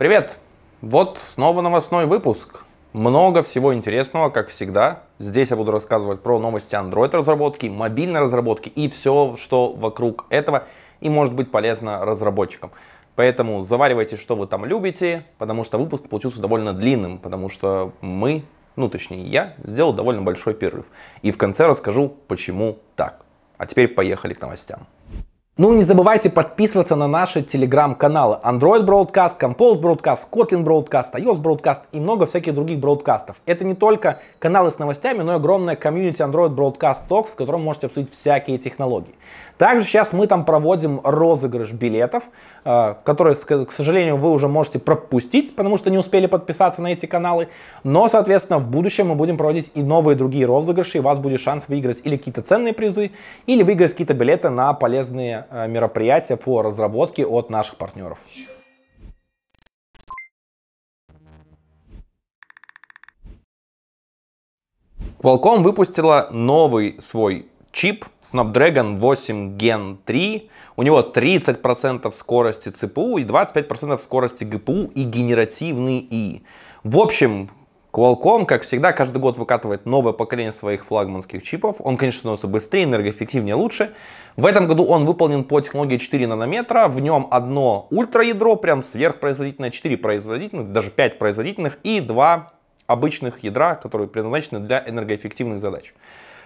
Привет! Вот снова новостной выпуск. Много всего интересного, как всегда. Здесь я буду рассказывать про новости Android разработки, мобильной разработки и все, что вокруг этого и может быть полезно разработчикам. Поэтому заваривайте, что вы там любите, потому что выпуск получился довольно длинным, потому что мы, ну точнее я, сделал довольно большой перерыв. И в конце расскажу, почему так. А теперь поехали к новостям. Ну и не забывайте подписываться на наши телеграм-каналы Android Broadcast, Compose Broadcast, Kotlin Broadcast, iOS Broadcast и много всяких других бродкастов. Это не только каналы с новостями, но и огромное комьюнити Android Broadcast Talk, с которым можете обсудить всякие технологии. Также сейчас мы там проводим розыгрыш билетов, э, которые, к сожалению, вы уже можете пропустить, потому что не успели подписаться на эти каналы. Но, соответственно, в будущем мы будем проводить и новые другие розыгрыши, и у вас будет шанс выиграть или какие-то ценные призы, или выиграть какие-то билеты на полезные э, мероприятия по разработке от наших партнеров. Qualcomm выпустила новый свой чип Snapdragon 8 Gen 3. У него 30% скорости ЦПУ и 25% скорости ГПУ и генеративный И. В общем, Qualcomm, как всегда, каждый год выкатывает новое поколение своих флагманских чипов. Он, конечно, становится быстрее, энергоэффективнее, лучше. В этом году он выполнен по технологии 4 нанометра. В нем одно ультра-ядро, прям сверхпроизводительное, 4 производительных, даже 5 производительных и 2 обычных ядра, которые предназначены для энергоэффективных задач.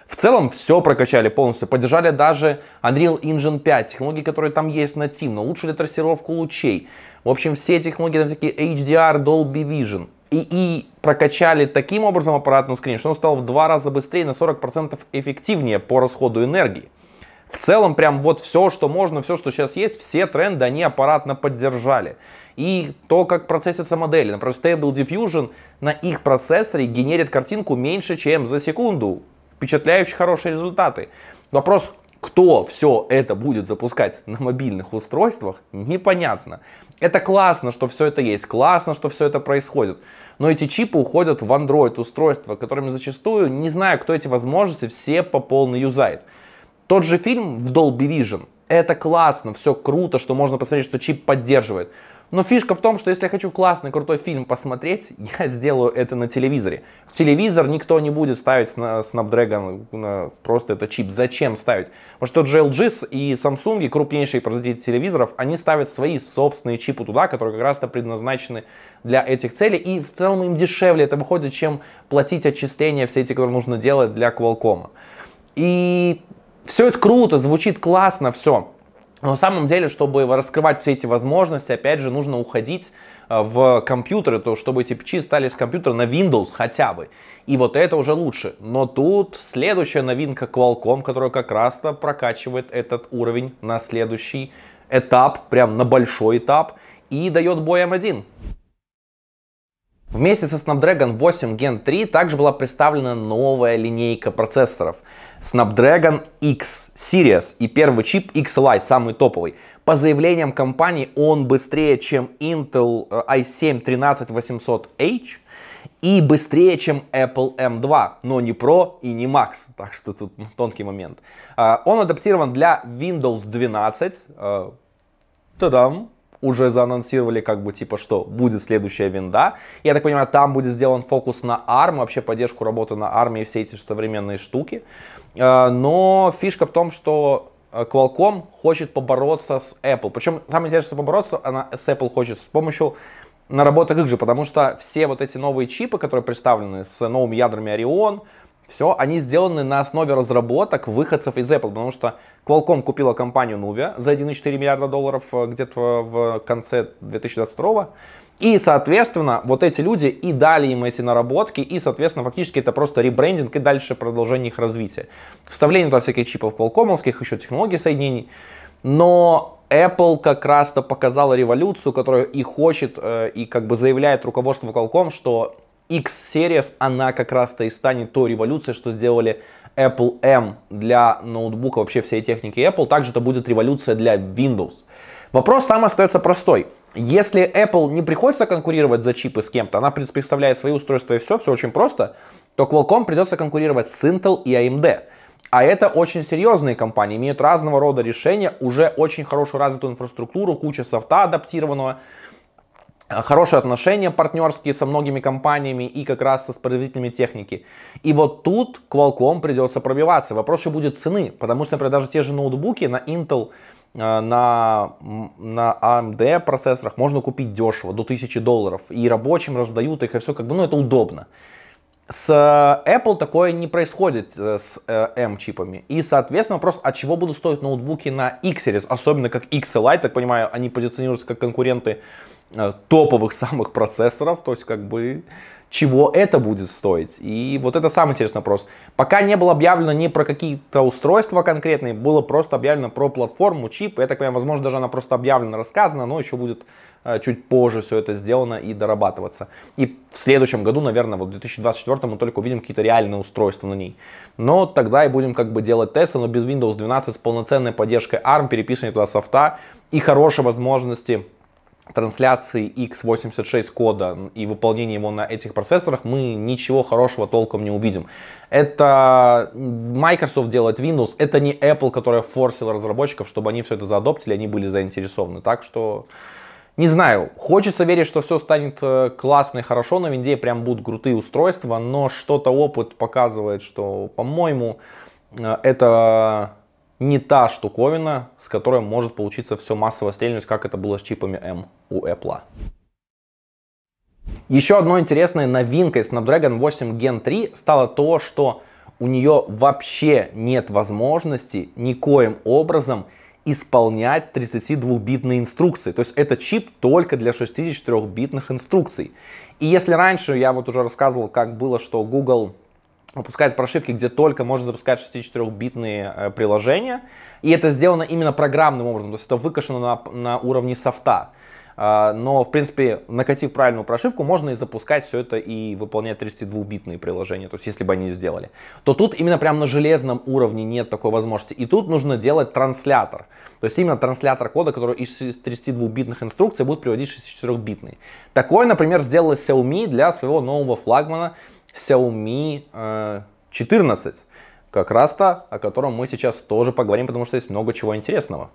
В целом все прокачали полностью, поддержали даже Unreal Engine 5, технологии, которые там есть нативно, улучшили трассировку лучей. В общем, все технологии, там всякие HDR, Dolby Vision. И, и прокачали таким образом аппаратный на что он стал в два раза быстрее, на 40% эффективнее по расходу энергии. В целом, прям вот все, что можно, все, что сейчас есть, все тренды они аппаратно поддержали. И то, как процессятся модели. Например, Stable Diffusion на их процессоре генерит картинку меньше, чем за секунду впечатляющие хорошие результаты. Вопрос, кто все это будет запускать на мобильных устройствах, непонятно. Это классно, что все это есть, классно, что все это происходит. Но эти чипы уходят в Android устройства, которыми зачастую, не знаю, кто эти возможности, все по полной юзает. Тот же фильм в Dolby Vision, это классно, все круто, что можно посмотреть, что чип поддерживает. Но фишка в том, что если я хочу классный, крутой фильм посмотреть, я сделаю это на телевизоре. В телевизор никто не будет ставить на Snapdragon, на просто это чип. Зачем ставить? Потому что LG и Samsung, крупнейшие производители телевизоров, они ставят свои собственные чипы туда, которые как раз-то предназначены для этих целей. И в целом им дешевле это выходит, чем платить отчисления все эти, которые нужно делать для Qualcomm. И все это круто, звучит классно, все. Но на самом деле, чтобы раскрывать все эти возможности, опять же, нужно уходить э, в компьютеры, то чтобы эти печи стали с компьютера на Windows хотя бы. И вот это уже лучше. Но тут следующая новинка Qualcomm, которая как раз-то прокачивает этот уровень на следующий этап, прям на большой этап, и дает бой М1. Вместе со Snapdragon 8 Gen 3 также была представлена новая линейка процессоров Snapdragon X Series и первый чип X Lite, самый топовый. По заявлениям компании, он быстрее, чем Intel э, i7 13800H и быстрее, чем Apple M2, эм но не Pro и не Max, так что тут тонкий момент. А, он адаптирован для Windows 12, э, та-дам, уже заанонсировали, как бы, типа, что будет следующая винда. Я так понимаю, там будет сделан фокус на ARM, вообще поддержку работы на ARM и все эти современные штуки. Э, но фишка в том, что э, Qualcomm хочет побороться с Apple. Причем самое интересное, что побороться она с Apple хочет с помощью наработок их же, потому что все вот эти новые чипы, которые представлены с новыми ядрами Orion, все, они сделаны на основе разработок выходцев из Apple, потому что Qualcomm купила компанию Nuvia за 1,4 миллиарда долларов э, где-то в конце 2022 и, соответственно, вот эти люди и дали им эти наработки, и, соответственно, фактически это просто ребрендинг и дальше продолжение их развития. Вставление туда всяких чипов Qualcomm'овских, еще технологий соединений. Но Apple как раз-то показала революцию, которую и хочет, э, и как бы заявляет руководство Qualcomm, что X-Series, она как раз-то и станет той революцией, что сделали Apple M для ноутбука, вообще всей техники Apple. Также это будет революция для Windows. Вопрос сам остается простой. Если Apple не приходится конкурировать за чипы с кем-то, она, в принципе, представляет свои устройства и все, все очень просто, то Qualcomm придется конкурировать с Intel и AMD. А это очень серьезные компании, имеют разного рода решения, уже очень хорошую развитую инфраструктуру, куча софта адаптированного. Э, хорошие отношения партнерские со многими компаниями и как раз со производителями техники. И вот тут Qualcomm придется пробиваться. Вопрос еще будет цены, потому что, например, даже те же ноутбуки на Intel, э, на, на AMD процессорах можно купить дешево, до 1000 долларов. И рабочим раздают их, и все как бы, ну это удобно. С э, Apple такое не происходит с M-чипами. И, соответственно, вопрос, от а чего будут стоить ноутбуки на X-Series, особенно как X Lite, так понимаю, они позиционируются как конкуренты Э, топовых самых процессоров, то есть как бы чего это будет стоить. И вот это самый интересный вопрос. Пока не было объявлено ни про какие-то устройства конкретные, было просто объявлено про платформу, чип. Я так понимаю, возможно, даже она просто объявлена, рассказана, но еще будет э, чуть позже все это сделано и дорабатываться. И в следующем году, наверное, вот в 2024 мы только увидим какие-то реальные устройства на ней. Но тогда и будем как бы делать тесты, но без Windows 12 с полноценной поддержкой ARM, переписыванием туда софта и хорошей возможности трансляции x86 кода и выполнения его на этих процессорах мы ничего хорошего толком не увидим. Это Microsoft делает Windows, это не Apple, которая форсила разработчиков, чтобы они все это заадоптили, они были заинтересованы. Так что, не знаю, хочется верить, что все станет э, классно и хорошо, на винде прям будут крутые устройства, но что-то опыт показывает, что, по-моему, э, это не та штуковина, с которой может получиться все массово стрельнуть, как это было с чипами M у Apple. Еще одной интересной новинкой Snapdragon 8 Gen 3 стало то, что у нее вообще нет возможности никоим образом исполнять 32-битные инструкции. То есть это чип только для 64-битных инструкций. И если раньше я вот уже рассказывал, как было, что Google выпускает прошивки, где только можно запускать 64-битные э, приложения. И это сделано именно программным образом, то есть это выкашено на, на уровне софта. А, но, в принципе, накатив правильную прошивку, можно и запускать все это и выполнять 32-битные приложения, то есть если бы они сделали. То тут именно прямо на железном уровне нет такой возможности. И тут нужно делать транслятор. То есть именно транслятор кода, который из 32-битных инструкций будет приводить 64 битный Такое, например, сделала Xiaomi для своего нового флагмана Xiaomi 14. Э, как раз-то, о котором мы сейчас тоже поговорим, потому что есть много чего интересного.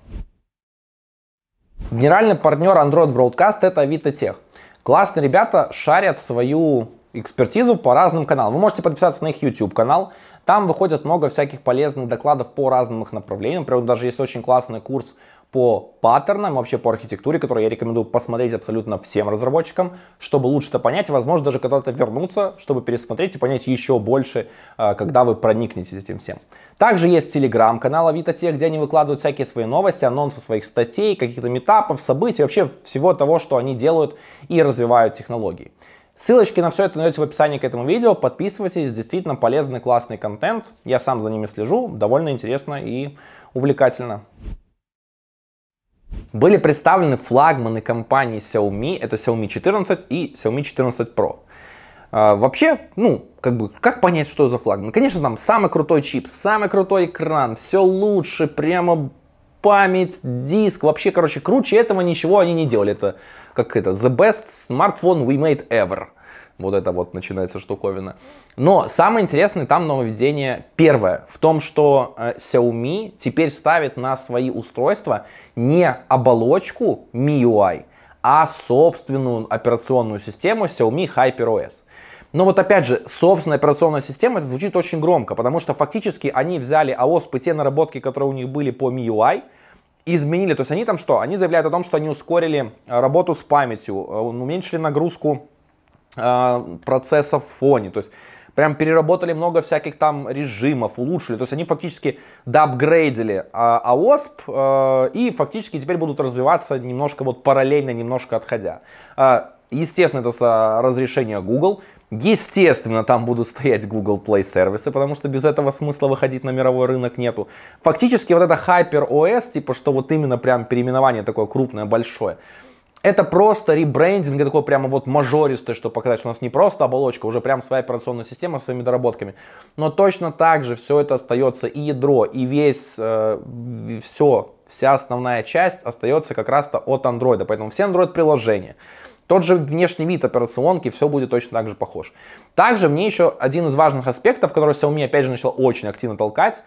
Генеральный партнер Android Broadcast это Avito Классные ребята шарят свою экспертизу по разным каналам. Вы можете подписаться на их YouTube канал. Там выходит много всяких полезных докладов по разным их направлениям. Например, даже есть очень классный курс по паттернам, вообще по архитектуре, которую я рекомендую посмотреть абсолютно всем разработчикам, чтобы лучше это понять, возможно, даже когда-то вернуться, чтобы пересмотреть и понять еще больше, а, когда вы проникнетесь этим всем. Также есть телеграм-канал Авитотех, где они выкладывают всякие свои новости, анонсы своих статей, каких-то метапов, событий, вообще всего того, что они делают и развивают технологии. Ссылочки на все это найдете в описании к этому видео. Подписывайтесь, действительно полезный, классный контент. Я сам за ними слежу, довольно интересно и увлекательно. Были представлены флагманы компании Xiaomi, это Xiaomi 14 и Xiaomi 14 Pro. А, вообще, ну, как бы, как понять, что за флагман? Конечно, там самый крутой чип, самый крутой экран, все лучше, прямо память, диск, вообще, короче, круче этого ничего они не делали. Это, как это, the best smartphone we made ever вот это вот начинается штуковина. Но самое интересное там нововведение первое, в том, что э, Xiaomi теперь ставит на свои устройства не оболочку MIUI, а собственную операционную систему Xiaomi HyperOS. Но вот опять же, собственная операционная система, это звучит очень громко, потому что фактически они взяли АОСПы, те наработки, которые у них были по MIUI, изменили. То есть они там что? Они заявляют о том, что они ускорили э, работу с памятью, э, уменьшили нагрузку а, процессов в фоне. То есть прям переработали много всяких там режимов, улучшили. То есть они фактически доапгрейдили АОСП а э, а, и фактически теперь будут развиваться немножко вот параллельно, немножко отходя. естественно, это с разрешения Google. Естественно, там будут стоять Google Play сервисы, потому что без этого смысла выходить на мировой рынок нету. Фактически вот это Hyper OS, типа что вот именно прям переименование такое крупное, большое – это просто ребрендинг, такой прямо вот мажористый, чтобы показать, что у нас не просто оболочка, уже прям своя операционная система с своими доработками. Но точно так же все это остается и ядро, и весь, э, все, вся основная часть остается как раз-то от Android. Поэтому все Android-приложения, тот же внешний вид операционки, все будет точно так же похож. Также мне еще один из важных аспектов, который Xiaomi опять же начал очень активно толкать,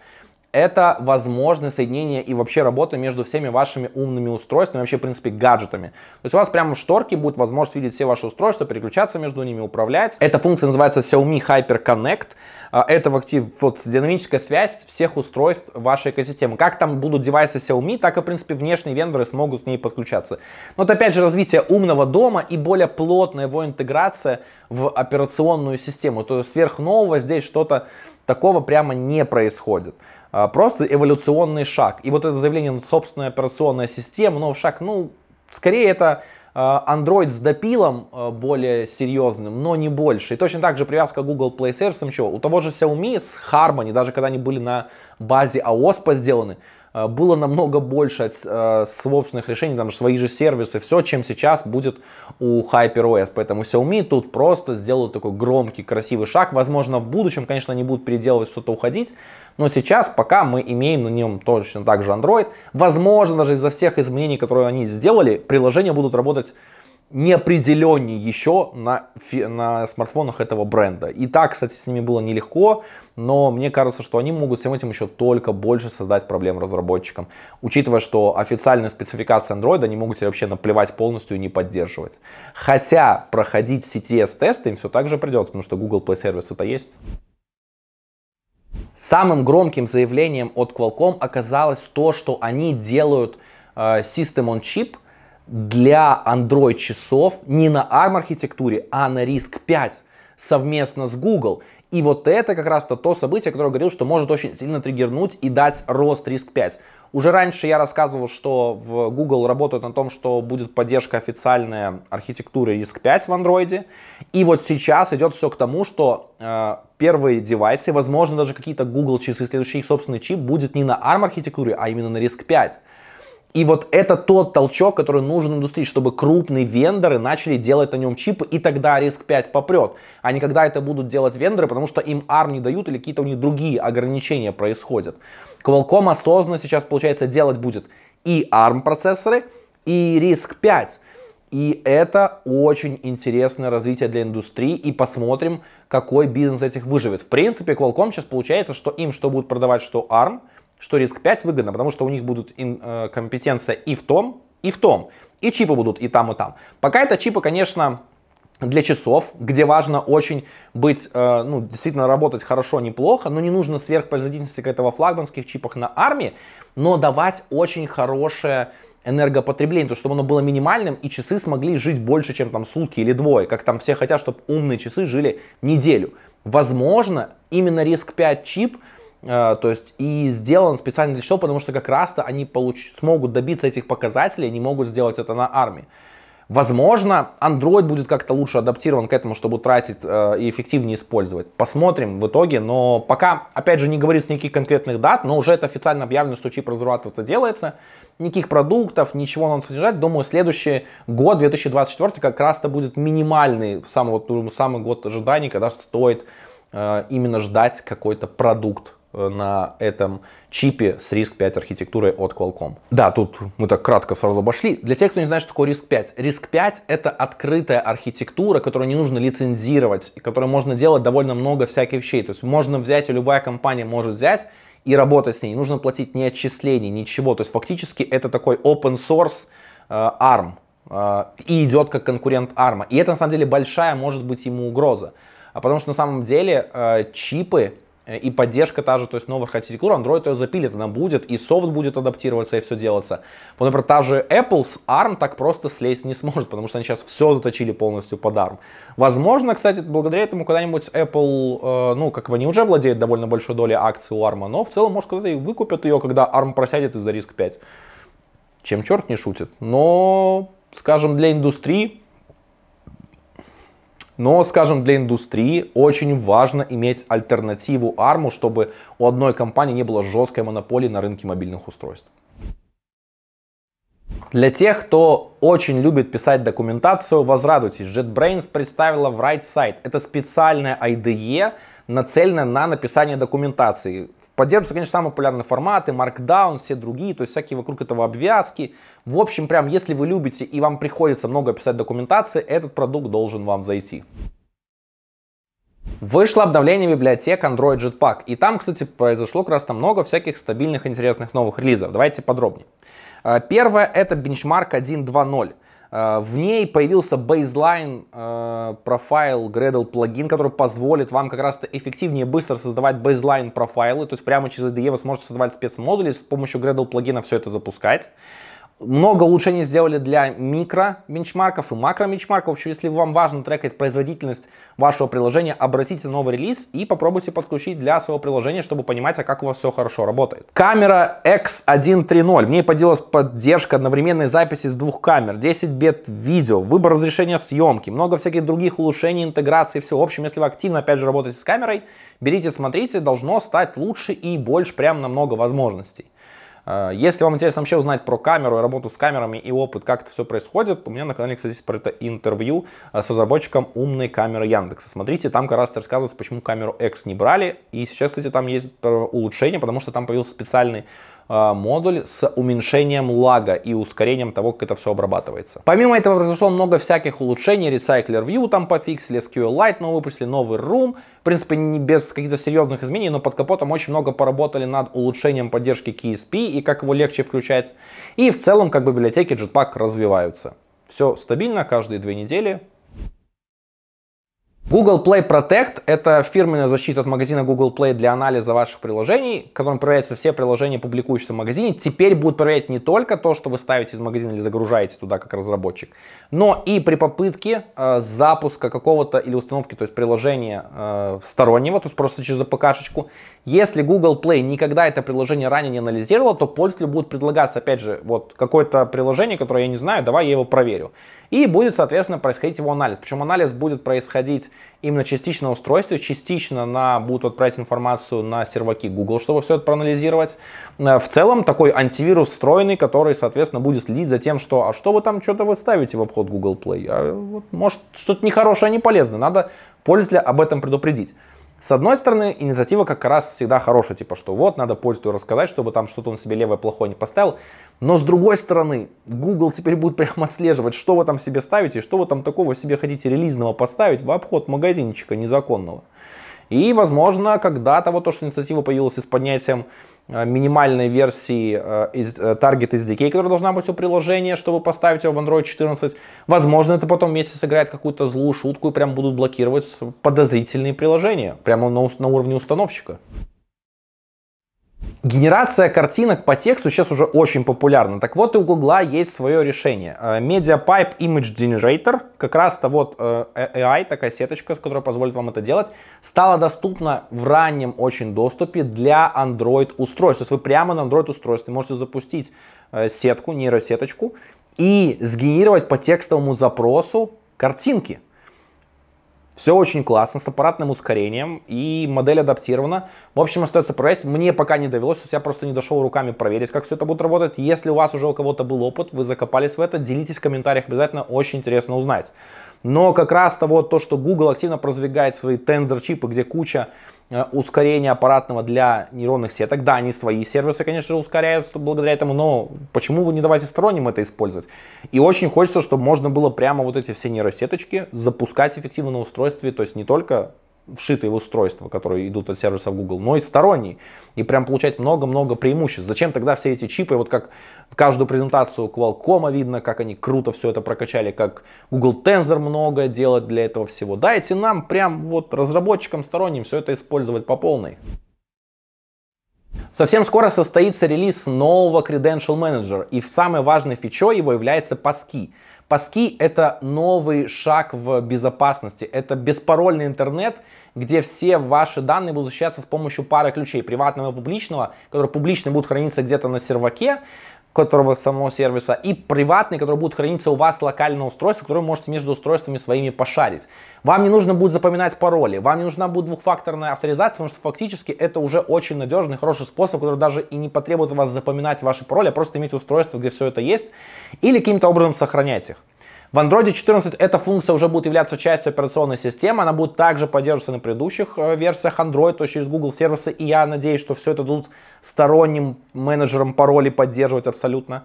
это возможное соединение и вообще работа между всеми вашими умными устройствами, вообще, в принципе, гаджетами. То есть у вас прямо в шторке будет возможность видеть все ваши устройства, переключаться между ними, управлять. Эта функция называется Xiaomi Hyper Connect. А, этого актив вот динамическая связь всех устройств вашей экосистемы. Как там будут девайсы Xiaomi, так и, в принципе, внешние вендоры смогут к ней подключаться. Но вот опять же развитие умного дома и более плотная его интеграция в операционную систему. То есть сверх нового здесь что-то такого прямо не происходит. А, просто эволюционный шаг. И вот это заявление на собственную операционную систему, но шаг, ну, скорее это Э, Android с допилом э, более серьезным, но не больше. И точно так же привязка Google Play Service, еще. у того же Xiaomi с Harmony, даже когда они были на базе AOSP сделаны, э, было намного больше собственных решений, там же свои же сервисы, все, чем сейчас будет у HyperOS. Поэтому Xiaomi тут просто сделают такой громкий, красивый шаг. Возможно, в будущем, конечно, они будут переделывать что-то, уходить, но сейчас пока мы имеем на нем точно так же Android. Возможно, даже из-за всех изменений, которые они сделали, приложения будут работать неопределеннее еще на, на смартфонах этого бренда. И так, кстати, с ними было нелегко, но мне кажется, что они могут всем этим еще только больше создать проблем разработчикам, учитывая, что официальная спецификация Android они могут себе вообще наплевать полностью и не поддерживать. Хотя проходить CTS-тесты им все так же придется, потому что Google Play Service это есть. Самым громким заявлением от Qualcomm оказалось то, что они делают э, System on Chip для Android часов не на ARM архитектуре, а на RISC 5 совместно с Google. И вот это как раз-то то событие, которое говорил, что может очень сильно триггернуть и дать рост RISC 5. Уже раньше я рассказывал, что в Google работают на том, что будет поддержка официальной архитектуры RISC-5 в Android. И вот сейчас идет все к тому, что э, первые девайсы, возможно, даже какие-то Google часы, следующий их собственный чип будет не на ARM архитектуре, а именно на RISC-5. И вот это тот толчок, который нужен индустрии, чтобы крупные вендоры начали делать на нем чипы, и тогда риск 5 попрет. А не когда это будут делать вендоры, потому что им ARM не дают или какие-то у них другие ограничения происходят. Qualcomm осознанно сейчас, получается, делать будет и ARM процессоры, и RISC-5. И это очень интересное развитие для индустрии. И посмотрим, какой бизнес этих выживет. В принципе, Qualcomm сейчас получается, что им что будут продавать, что ARM, что RISC-5 выгодно, потому что у них будут им, э, компетенция и в том, и в том. И чипы будут и там, и там. Пока это чипы, конечно, для часов, где важно очень быть, э, ну, действительно работать хорошо, неплохо, но не нужно сверхпроизводительности как этого флагманских чипах на армии, но давать очень хорошее энергопотребление, то чтобы оно было минимальным и часы смогли жить больше, чем там сутки или двое, как там все хотят, чтобы умные часы жили неделю. Возможно, именно риск 5 чип, э, то есть и сделан специально для часов, потому что как раз-то они получ- смогут добиться этих показателей, они могут сделать это на армии. Возможно, Android будет как-то лучше адаптирован к этому, чтобы тратить э, и эффективнее использовать. Посмотрим в итоге, но пока, опять же, не говорится никаких конкретных дат, но уже это официально объявлено, что чип разрабатываться делается. Никаких продуктов, ничего надо содержать. Думаю, следующий год, 2024, как раз-то будет минимальный, самый, вот, самый год ожиданий, когда стоит э, именно ждать какой-то продукт Э, на этом чипе с RISC-5 архитектурой от Qualcomm. Да, тут мы так кратко сразу обошли. Для тех, кто не знает, что такое RISC-5. RISC-5 это открытая архитектура, которую не нужно лицензировать, и которую можно делать довольно много всяких вещей. То есть можно взять, и любая компания может взять и работать с ней. Не нужно платить ни отчислений, ничего. То есть фактически это такой open source э, ARM. Э, и идет как конкурент ARM. И это на самом деле большая, может быть, ему угроза. А потому что на самом деле э, чипы Э, и поддержка та же, то есть новых архитектур, Android ее запилит, она будет, и софт будет адаптироваться, и все делаться. Вот, например, та же Apple с ARM так просто слезть не сможет, потому что они сейчас все заточили полностью под ARM. Возможно, кстати, благодаря этому когда-нибудь Apple, э, ну, как бы они уже владеют довольно большой долей акций у ARM, но в целом, может, когда-то и выкупят ее, когда ARM просядет из-за риск 5. Чем черт не шутит. Но, скажем, для индустрии но, скажем, для индустрии очень важно иметь альтернативу ARM, чтобы у одной компании не было жесткой монополии на рынке мобильных устройств. Для тех, кто очень любит писать документацию, возрадуйтесь. JetBrains представила WriteSight. Это специальная IDE, нацеленная на написание документации, Поддерживаются, конечно, самые популярные форматы, Markdown, все другие, то есть всякие вокруг этого обвязки. В общем, прям если вы любите и вам приходится много писать документации, этот продукт должен вам зайти. Вышло обновление библиотек Android Jetpack. И там, кстати, произошло как раз там много всяких стабильных интересных новых релизов. Давайте подробнее. Э, первое это бенчмарк 1.2.0. Э, в ней появился baseline э, профайл Gradle плагин, который позволит вам как раз-то эффективнее быстро создавать baseline профайлы, то есть прямо через IDE вы сможете создавать спецмодули, с помощью Gradle плагина все это запускать. Много улучшений сделали для микро-бенчмарков и макро-бенчмарков. В общем, если вам важно трекать производительность вашего приложения, обратите новый релиз и попробуйте подключить для своего приложения, чтобы понимать, а как у вас все хорошо работает. Камера X1.3.0. В ней поделилась поддержка одновременной записи с двух камер, 10 бит видео, выбор разрешения съемки, много всяких других улучшений, интеграции, все. В общем, если вы активно, опять же, работаете с камерой, берите, смотрите, должно стать лучше и больше прям намного возможностей. А, если вам интересно вообще узнать про камеру, работу с камерами и опыт, как это все происходит, у меня на канале, кстати, есть про это интервью а, с разработчиком умной камеры Яндекса. Смотрите, там как раз рассказывается, почему камеру X не брали. И сейчас, кстати, там есть э, улучшение, потому что там появился специальный а, модуль с уменьшением лага и ускорением того, как это все обрабатывается. Помимо этого произошло много всяких улучшений, Recycler View там пофиксили, SQLite, но выпустили новый Room, в принципе, не без каких-то серьезных изменений, но под капотом очень много поработали над улучшением поддержки KSP и как его легче включать. И в целом, как бы библиотеки Jetpack развиваются. Все стабильно, каждые две недели Google Play Protect – это фирменная защита от магазина Google Play для анализа ваших приложений, которым проверяются все приложения, публикующиеся в магазине. Теперь будут проверять не только то, что вы ставите из магазина или загружаете туда как разработчик, но и при попытке э, запуска какого-то или установки, то есть приложения э, стороннего, то есть просто через АПК-шечку. Если Google Play никогда это приложение ранее не анализировало, то пользователю будет предлагаться, опять же, вот какое-то приложение, которое я не знаю, давай я его проверю. И будет, соответственно, происходить его анализ. Причем анализ будет происходить именно частично на устройстве, частично на, будут отправить информацию на серваки Google, чтобы все это проанализировать. Э, в целом такой антивирус встроенный, который, соответственно, будет следить за тем, что а что вы там что-то вы ставите в обход Google Play, а вот, может что-то нехорошее, а не полезное, надо пользователя об этом предупредить. С одной стороны, инициатива как раз всегда хорошая, типа, что вот, надо пользу рассказать, чтобы там что-то он себе левое плохое не поставил. Но с другой стороны, Google теперь будет прямо отслеживать, что вы там себе ставите, что вы там такого себе хотите релизного поставить в обход магазинчика незаконного. И, возможно, когда-то вот то, что инициатива появилась из поднятием Э, минимальной версии Target э, э, SDK, которая должна быть у приложения, чтобы поставить его в Android 14. Возможно, это потом вместе сыграет какую-то злую шутку и прям будут блокировать подозрительные приложения прямо на, на уровне установщика. Генерация картинок по тексту сейчас уже очень популярна. Так вот, и у Гугла есть свое решение. Э, MediaPipe Image Generator, как раз-то вот э, э, AI, такая сеточка, которая позволит вам это делать, стала доступна в раннем очень доступе для Android устройств. То есть вы прямо на Android устройстве можете запустить сетку, нейросеточку и сгенерировать по текстовому запросу картинки. Все очень классно, с аппаратным ускорением, и модель адаптирована. В общем, остается проверить. Мне пока не довелось, то есть я просто не дошел руками проверить, как все это будет работать. Если у вас уже у кого-то был опыт, вы закопались в это, делитесь в комментариях, обязательно очень интересно узнать. Но как раз того, то, что Google активно продвигает свои тензор-чипы, где куча Э, ускорение аппаратного для нейронных сеток. Да, они свои сервисы, конечно же, ускоряются благодаря этому, но почему бы не давать сторонним это использовать? И очень хочется, чтобы можно было прямо вот эти все нейросеточки запускать эффективно на устройстве, то есть не только вшитые в устройства, которые идут от сервисов Google, но и сторонние И прям получать много-много преимуществ. Зачем тогда все эти чипы, вот как каждую презентацию Qualcomm видно, как они круто все это прокачали, как Google Tensor много делает для этого всего. Дайте нам прям вот разработчикам сторонним все это использовать по полной. Совсем скоро состоится релиз нового Credential Manager, и самой важной фичой его является паски. Паски — это новый шаг в безопасности, это беспарольный интернет, где все ваши данные будут защищаться с помощью пары ключей, приватного и публичного, которые публично будут храниться где-то на серваке, которого самого сервиса, и приватный, который будет храниться у вас локально на устройстве, который вы можете между устройствами своими пошарить. Вам не нужно будет запоминать пароли, вам не нужна будет двухфакторная авторизация, потому что фактически это уже очень надежный, хороший способ, который даже и не потребует вас запоминать ваши пароли, а просто иметь устройство, где все это есть, или каким-то образом сохранять их. В Android 14 эта функция уже будет являться частью операционной системы, она будет также поддерживаться на предыдущих э, версиях Android, то есть через Google сервисы, и я надеюсь, что все это будут сторонним менеджером паролей поддерживать абсолютно.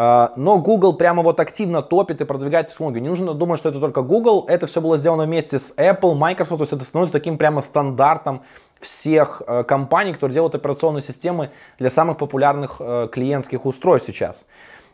А, но Google прямо вот активно топит и продвигает технологию. Не нужно думать, что это только Google. Это все было сделано вместе с Apple, Microsoft. То есть это становится таким прямо стандартом всех э, компаний, которые делают операционные системы для самых популярных э, клиентских устройств сейчас.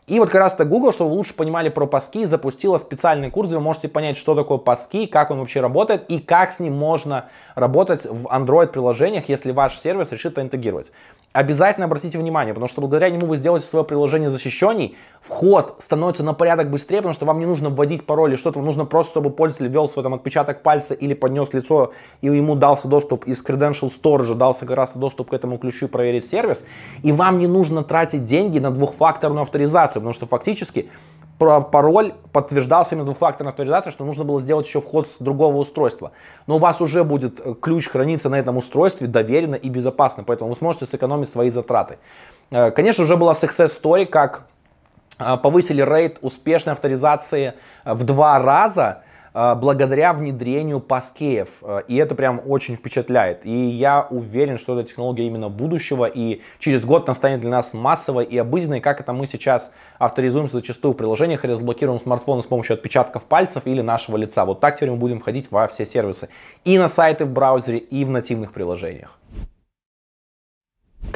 И вот как раз-то Google, чтобы вы лучше понимали про паски, запустила специальный курс, где вы можете понять, что такое паски, как он вообще работает и как с ним можно работать в Android-приложениях, если ваш сервис решит это интегрировать обязательно обратите внимание, потому что благодаря нему вы сделаете свое приложение защищенней, вход становится на порядок быстрее, потому что вам не нужно вводить пароль или что-то, вам нужно просто, чтобы пользователь ввел свой там отпечаток пальца или поднес лицо, и ему дался доступ из Credential Storage, дался как раз доступ к этому ключу проверить сервис, и вам не нужно тратить деньги на двухфакторную авторизацию, потому что фактически пароль подтверждался именно двухфакторной авторизацией, что нужно было сделать еще вход с другого устройства. Но у вас уже будет э, ключ храниться на этом устройстве доверенно и безопасно, поэтому вы сможете сэкономить свои затраты. Э, конечно, уже была success story, как э, повысили рейд успешной авторизации в два раза – а, благодаря внедрению паскеев. А, и это прям очень впечатляет. И я уверен, что это технология именно будущего. И через год она станет для нас массовой и обыденной, как это мы сейчас авторизуемся зачастую в приложениях и разблокируем смартфон с помощью отпечатков пальцев или нашего лица. Вот так теперь мы будем ходить во все сервисы. И на сайты в браузере, и в нативных приложениях.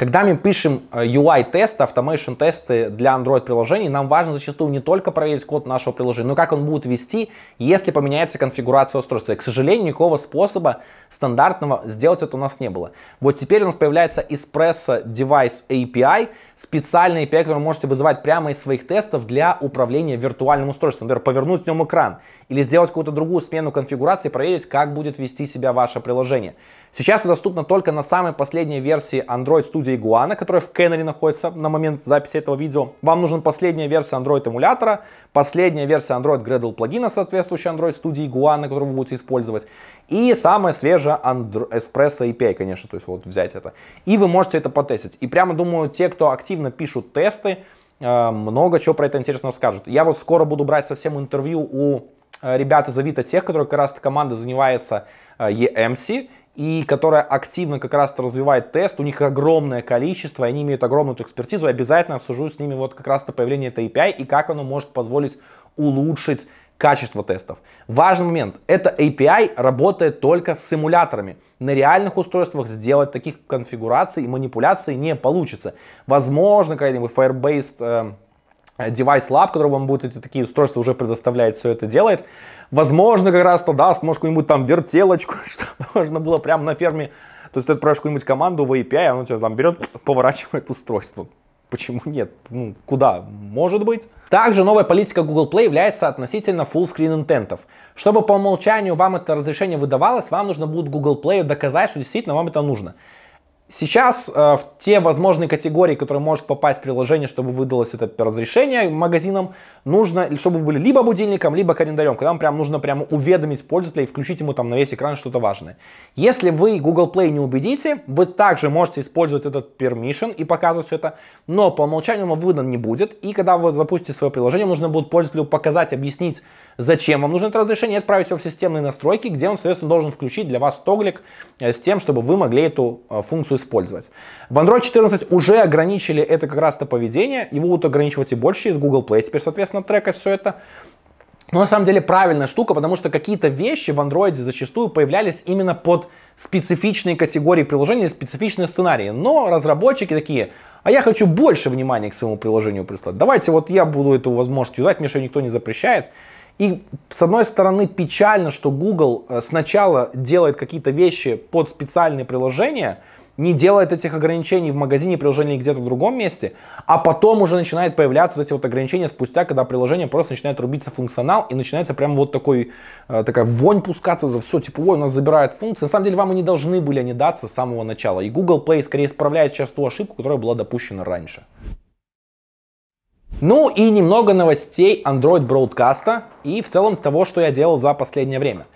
Когда мы пишем э, UI-тесты, automation-тесты для Android-приложений, нам важно зачастую не только проверить код нашего приложения, но и как он будет вести, если поменяется конфигурация устройства. И, к сожалению, никакого способа стандартного сделать это у нас не было. Вот теперь у нас появляется Espresso Device API, специальный API, который вы можете вызывать прямо из своих тестов для управления виртуальным устройством. Например, повернуть в нем экран или сделать какую-то другую смену конфигурации, проверить, как будет вести себя ваше приложение. Сейчас это доступно только на самой последней версии Android Studio Iguana, которая в Canary находится на момент записи этого видео. Вам нужна последняя версия Android эмулятора, последняя версия Android Gradle плагина, соответствующая Android Studio Iguana, которую вы будете использовать, и самая свежая Andro... Espresso API, конечно, то есть вот взять это. И вы можете это потестить. И прямо думаю, те, кто активно пишут тесты, э, много чего про это интересного скажут. Я вот скоро буду брать совсем интервью у э, ребят из Авито тех, которые как раз команда занимается EMC, э, и которая активно как раз развивает тест. У них огромное количество, они имеют огромную экспертизу. Я обязательно обсужу с ними вот как раз-то появление этой API и как оно может позволить улучшить качество тестов. Важный момент. это API работает только с симуляторами. На реальных устройствах сделать таких конфигураций и манипуляций не получится. Возможно, какая-нибудь Firebase э, Device Lab, который вам будет эти такие устройства уже предоставлять, все это делает. Возможно, как раз-то даст, может, какую-нибудь там вертелочку, чтобы можно было прямо на ферме. То есть ты отправишь какую-нибудь команду в API, оно тебя там берет, поворачивает устройство. Почему нет? Ну, куда? Может быть. Также новая политика Google Play является относительно full screen интентов. Чтобы по умолчанию вам это разрешение выдавалось, вам нужно будет Google Play доказать, что действительно вам это нужно. Сейчас э, в те возможные категории, которые может попасть приложение, чтобы выдалось это разрешение магазинам, нужно, чтобы вы были либо будильником, либо календарем, когда вам прям нужно прямо уведомить пользователя и включить ему там на весь экран что-то важное. Если вы Google Play не убедите, вы также можете использовать этот permission и показывать все это, но по умолчанию он выдан не будет, и когда вы запустите свое приложение, нужно будет пользователю показать, объяснить, Зачем вам нужно это разрешение? Отправить его в системные настройки, где он, соответственно, должен включить для вас тоглик э, с тем, чтобы вы могли эту э, функцию использовать. В Android 14 уже ограничили это как раз-то поведение. Его будут ограничивать и больше из Google Play. Теперь, соответственно, трекать все это. Но на самом деле правильная штука, потому что какие-то вещи в Android зачастую появлялись именно под специфичные категории приложений, специфичные сценарии. Но разработчики такие, а я хочу больше внимания к своему приложению прислать. Давайте вот я буду эту возможность юзать, мне еще никто не запрещает. И с одной стороны печально, что Google э, сначала делает какие-то вещи под специальные приложения, не делает этих ограничений в магазине приложений где-то в другом месте, а потом уже начинает появляться вот эти вот ограничения спустя, когда приложение просто начинает рубиться функционал и начинается прям вот такой, э, такая вонь пускаться, все, типа, ой, у нас забирают функции. На самом деле вам и не должны были они даться с самого начала. И Google Play скорее исправляет сейчас ту ошибку, которая была допущена раньше. Ну и немного новостей Android Broadcast и в целом того, что я делал за последнее время.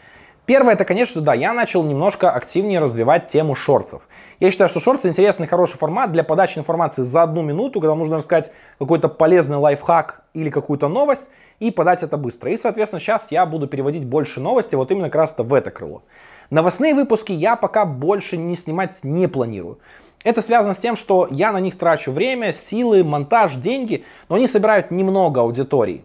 Первое, это, конечно, да, я начал немножко активнее развивать тему шорцев. Я считаю, что шорцы интересный, хороший формат для подачи информации за одну минуту, когда нужно рассказать какой-то полезный лайфхак или какую-то новость, и подать это быстро. И, соответственно, сейчас я буду переводить больше новостей вот именно как раз-то в это крыло. Новостные выпуски я пока больше не снимать не планирую. Это связано с тем, что я на них трачу время, силы, монтаж, деньги, но они собирают немного аудитории.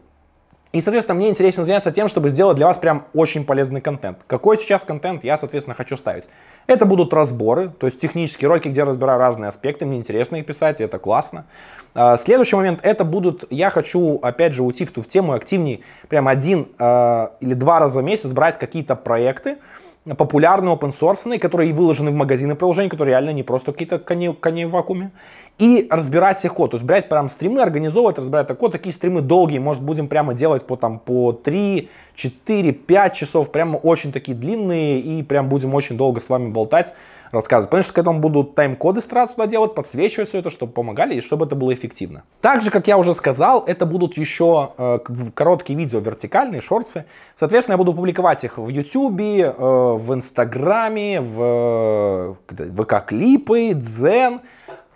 И, соответственно, мне интересно заняться тем, чтобы сделать для вас прям очень полезный контент. Какой сейчас контент я, соответственно, хочу ставить? Это будут разборы, то есть технические ролики, где я разбираю разные аспекты, мне интересно их писать, и это классно. А, следующий момент, это будут, я хочу, опять же, уйти в ту в тему активней, прям один э, или два раза в месяц брать какие-то проекты, популярные open source, которые выложены в магазины приложений, которые реально не просто какие-то кони, кони в вакууме. И разбирать их код, то есть брать прям стримы, организовывать, разбирать этот код. Такие стримы долгие, может будем прямо делать по, там, по 3, 4, 5 часов, прямо очень такие длинные и прям будем очень долго с вами болтать рассказывать. Потому что к этому будут тайм-коды сразу туда делать, подсвечивать все это, чтобы помогали и чтобы это было эффективно. Также, как я уже сказал, это будут еще э, короткие видео, вертикальные, шорты. Соответственно, я буду публиковать их в YouTube, э, в Инстаграме, в ВК-клипы, Дзен.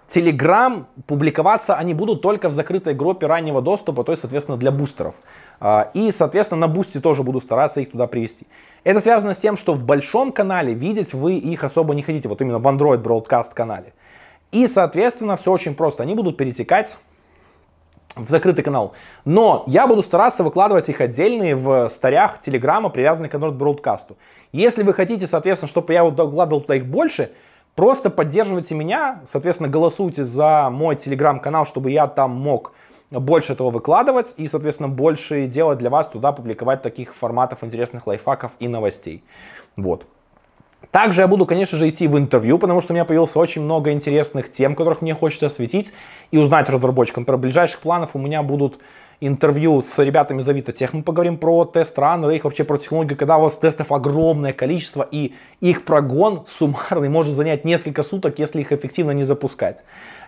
Телеграм публиковаться они будут только в закрытой группе раннего доступа, то есть, соответственно, для бустеров. А, и, соответственно, на бусте тоже буду стараться их туда привести. Это связано с тем, что в большом канале видеть вы их особо не хотите, вот именно в Android Broadcast канале. И, соответственно, все очень просто. Они будут перетекать в закрытый канал. Но я буду стараться выкладывать их отдельные в старях Телеграма, привязанные к Android Broadcast. Если вы хотите, соответственно, чтобы я выкладывал туда их больше, просто поддерживайте меня, соответственно, голосуйте за мой Телеграм-канал, чтобы я там мог больше этого выкладывать и, соответственно, больше делать для вас туда, публиковать таких форматов интересных лайфхаков и новостей. Вот. Также я буду, конечно же, идти в интервью, потому что у меня появилось очень много интересных тем, которых мне хочется осветить и узнать разработчикам. Про ближайших планов у меня будут интервью с ребятами из Авито Тех. Мы поговорим про тест-раннеры, их вообще про технологию, когда у вас тестов огромное количество, и их прогон суммарный может занять несколько суток, если их эффективно не запускать.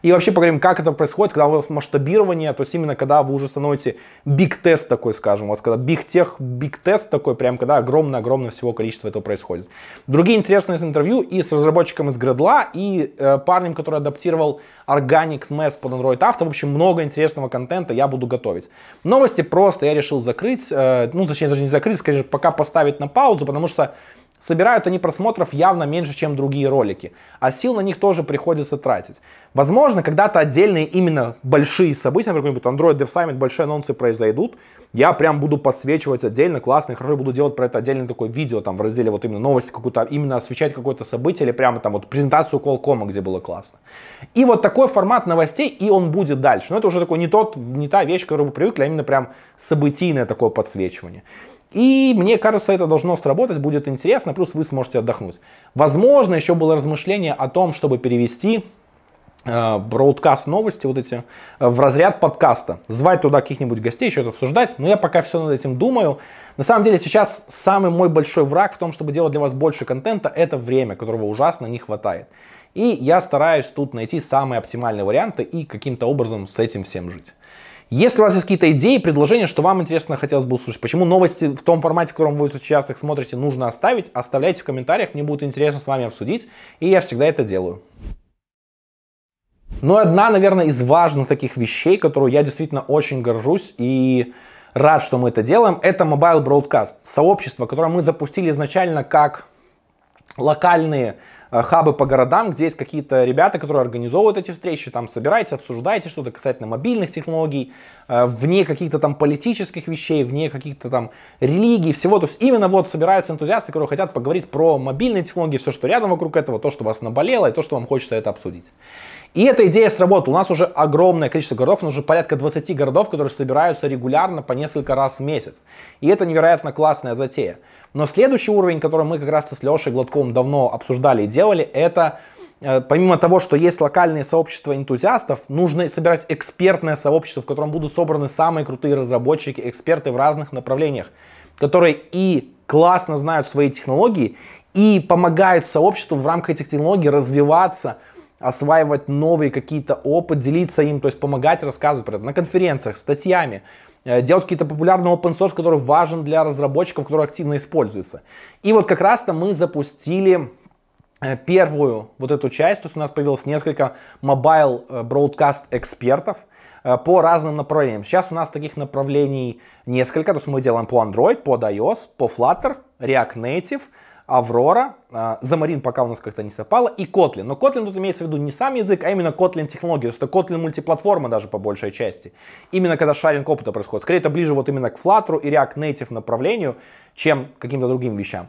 И вообще поговорим, как это происходит, когда у вас масштабирование, то есть именно когда вы уже становитесь биг-тест такой, скажем, у вас когда биг-тех, биг-тест такой, прям когда огромное-огромное всего количество этого происходит. Другие интересные интервью и с разработчиком из Gradle, и э, парнем, который адаптировал Organic Maps под Android Auto. В общем, много интересного контента я буду готовить. Новости просто я решил закрыть, э, ну точнее даже не закрыть, скажем, пока поставить на паузу, потому что Собирают они просмотров явно меньше, чем другие ролики, а сил на них тоже приходится тратить. Возможно, когда-то отдельные именно большие события, например, какой-нибудь Android Dev Summit, большие анонсы произойдут, я прям буду подсвечивать отдельно, классно, и хорошо буду делать про это отдельное такое видео, там в разделе вот именно новости какую-то, именно освещать какое-то событие или прямо там вот презентацию Qualcomm, где было классно. И вот такой формат новостей, и он будет дальше. Но это уже такой не тот, не та вещь, к которой вы привыкли, а именно прям событийное такое подсвечивание. И мне кажется, это должно сработать, будет интересно, плюс вы сможете отдохнуть. Возможно, еще было размышление о том, чтобы перевести броудкаст э, новости вот эти э, в разряд подкаста. Звать туда каких-нибудь гостей, что-то обсуждать. Но я пока все над этим думаю. На самом деле сейчас самый мой большой враг в том, чтобы делать для вас больше контента, это время, которого ужасно не хватает. И я стараюсь тут найти самые оптимальные варианты и каким-то образом с этим всем жить. Если у вас есть какие-то идеи, предложения, что вам интересно хотелось бы услышать, почему новости в том формате, в котором вы сейчас их смотрите, нужно оставить, оставляйте в комментариях, мне будет интересно с вами обсудить, и я всегда это делаю. Ну и одна, наверное, из важных таких вещей, которую я действительно очень горжусь и рад, что мы это делаем, это Mobile Broadcast, сообщество, которое мы запустили изначально как локальные Э, хабы по городам, где есть какие-то ребята, которые организовывают эти встречи, там собираетесь, обсуждаете что-то касательно мобильных технологий, э, вне каких-то там политических вещей, вне каких-то там религий, всего. То есть именно вот собираются энтузиасты, которые хотят поговорить про мобильные технологии, все, что рядом вокруг этого, то, что вас наболело, и то, что вам хочется это обсудить. И эта идея сработала. У нас уже огромное количество городов, у нас уже порядка 20 городов, которые собираются регулярно по несколько раз в месяц. И это невероятно классная затея. Но следующий уровень, который мы как раз с Лешей Гладковым давно обсуждали и делали, это э, помимо того, что есть локальные сообщества энтузиастов, нужно собирать экспертное сообщество, в котором будут собраны самые крутые разработчики, эксперты в разных направлениях, которые и классно знают свои технологии, и помогают сообществу в рамках этих технологий развиваться, осваивать новые какие-то опыт, делиться им, то есть помогать рассказывать про это на конференциях, статьями. Э, делать какие-то популярные open source, который важен для разработчиков, который активно используется. И вот как раз-то мы запустили э, первую вот эту часть, то есть у нас появилось несколько mobile э, broadcast экспертов по разным направлениям. Сейчас у нас таких направлений несколько, то есть мы делаем по Android, по iOS, по Flutter, React Native – Аврора, а, Замарин пока у нас как-то не совпало, и Kotlin. Но Kotlin тут имеется в виду не сам язык, а именно Kotlin технология, то есть Kotlin мультиплатформа даже по большей части. Именно когда шаринг опыта происходит. Скорее это ближе вот именно к Flutter и React Native направлению, чем к каким-то другим вещам.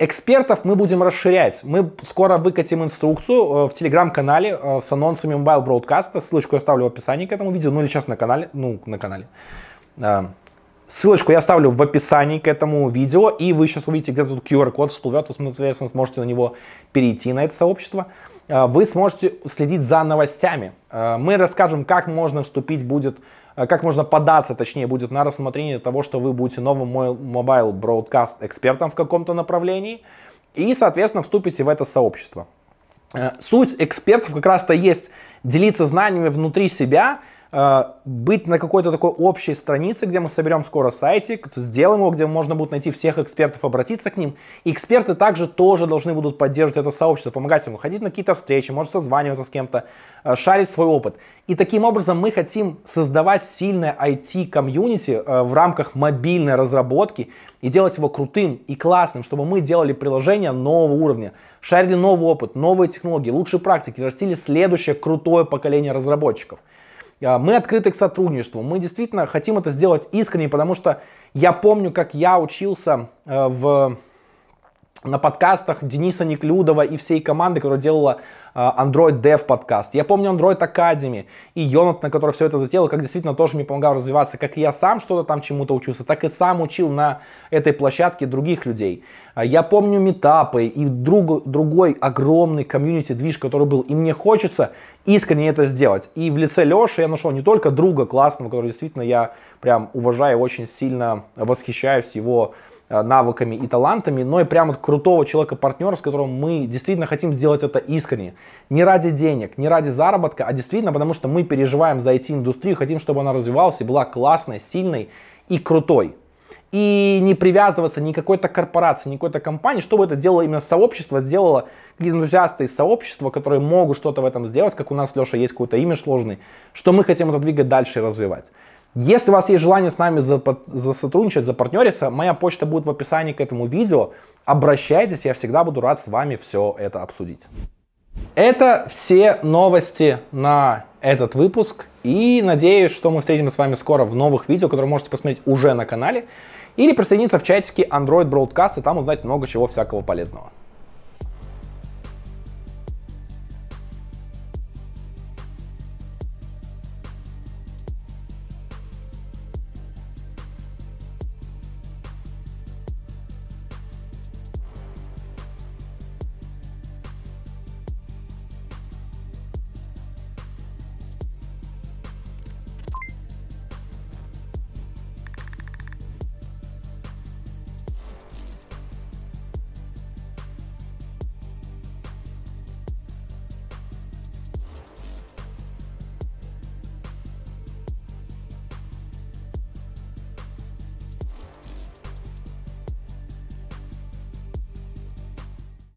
Экспертов мы будем расширять. Мы скоро выкатим инструкцию э, в телеграм-канале э, с анонсами Mobile Broadcast. Ссылочку я оставлю в описании к этому видео, ну или сейчас на канале, ну на канале э, Ссылочку я оставлю в описании к этому видео, и вы сейчас увидите, где тут QR-код всплывет, вы, соответственно, сможете на него перейти, на это сообщество. А, вы сможете следить за новостями. А, мы расскажем, как можно вступить будет, а, как можно податься, точнее, будет на рассмотрение того, что вы будете новым мобайл broadcast экспертом в каком-то направлении, и, соответственно, вступите в это сообщество. Суть экспертов как раз-то есть делиться знаниями внутри себя, Э, быть на какой-то такой общей странице, где мы соберем скоро сайтик, сделаем его, где можно будет найти всех экспертов, обратиться к ним. И эксперты также тоже должны будут поддерживать это сообщество, помогать ему, ходить на какие-то встречи, может созваниваться с кем-то, э, шарить свой опыт. И таким образом мы хотим создавать сильное IT-комьюнити э, в рамках мобильной разработки и делать его крутым и классным, чтобы мы делали приложения нового уровня, шарили новый опыт, новые технологии, лучшие практики, растили следующее крутое поколение разработчиков. А, мы открыты к сотрудничеству, мы действительно хотим это сделать искренне, потому что я помню, как я учился э, в на подкастах Дениса Неклюдова и всей команды, которая делала а, Android Dev подкаст. Я помню Android Academy и Йонат, на который все это затеял, как действительно тоже мне помогал развиваться, как я сам что-то там чему-то учился, так и сам учил на этой площадке других людей. А, я помню метапы и друг, другой огромный комьюнити-движ, который был, и мне хочется искренне это сделать. И в лице Леши я нашел не только друга классного, которого действительно я прям уважаю, очень сильно восхищаюсь его Э, навыками и талантами, но и прямо крутого человека-партнера, с которым мы действительно хотим сделать это искренне. Не ради денег, не ради заработка, а действительно потому, что мы переживаем за IT-индустрию, хотим, чтобы она развивалась и была классной, сильной и крутой. И не привязываться ни к какой-то корпорации, ни к какой-то компании, чтобы это делало именно сообщество, сделало энтузиасты из сообщества, которые могут что-то в этом сделать, как у нас, Леша, есть какой-то имидж сложный, что мы хотим это двигать дальше и развивать. Если у вас есть желание с нами засотрудничать, запартнериться, моя почта будет в описании к этому видео. Обращайтесь, я всегда буду рад с вами все это обсудить. Это все новости на этот выпуск. И надеюсь, что мы встретимся с вами скоро в новых видео, которые можете посмотреть уже на канале. Или присоединиться в чатике Android Broadcast и там узнать много чего всякого полезного.